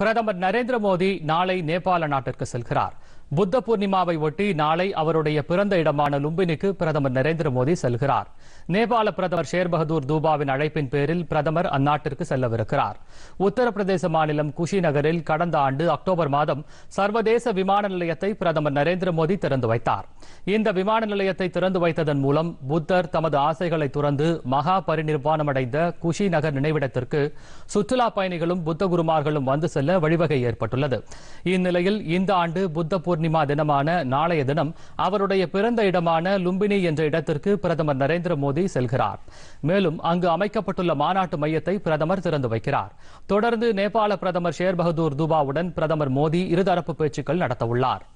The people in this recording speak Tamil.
பிரதமர் நரேந்திர மோடி நாளை நேபாள நாட்டிற்கு செல்கிறார் புத்த பூர்ணிமாவை ஒட்டி நாளை அவருடைய பிறந்த இடமான லும்பினிக்கு பிரதமர் நரேந்திர மோடி செல்கிறார் நேபாள பிரதமர் ஷேர் பகதூர் தூபாவின் அழைப்பின் பேரில் பிரதமர் அந்நாட்டிற்கு செல்லவிருக்கிறார் உத்தரப்பிரதேச மாநிலம் குஷி நகரில் கடந்த ஆண்டு அக்டோபர் மாதம் சர்வதேச விமான நிலையத்தை பிரதமர் நரேந்திர மோடி திறந்து வைத்தார் இந்த விமான நிலையத்தை திறந்து வைத்ததன் மூலம் புத்தர் தமது ஆசைகளை துறந்து மகா பரிநிர்வாணமடைந்த குஷி நகர் நினைவிடத்திற்கு சுற்றுலா பயணிகளும் புத்த குருமார்களும் வந்து செல்ல வழிவகை ஏற்பட்டுள்ளது இந்நிலையில் இந்த ஆண்டு புத்த பூர்ணிமா தினமான நாளைய தினம் அவருடைய பிறந்த இடமான லும்பினி என்ற இடத்திற்கு பிரதமர் நரேந்திர மோடி செல்கிறார் மேலும் அங்கு அமைக்கப்பட்டுள்ள மாநாட்டு மையத்தை பிரதமர் திறந்து வைக்கிறார் தொடர்ந்து நேபாள பிரதமர் ஷேர் பகதூர் தூபாவுடன் பிரதமர் மோடி இருதரப்பு பேச்சுக்கள் நடத்தவுள்ளாா்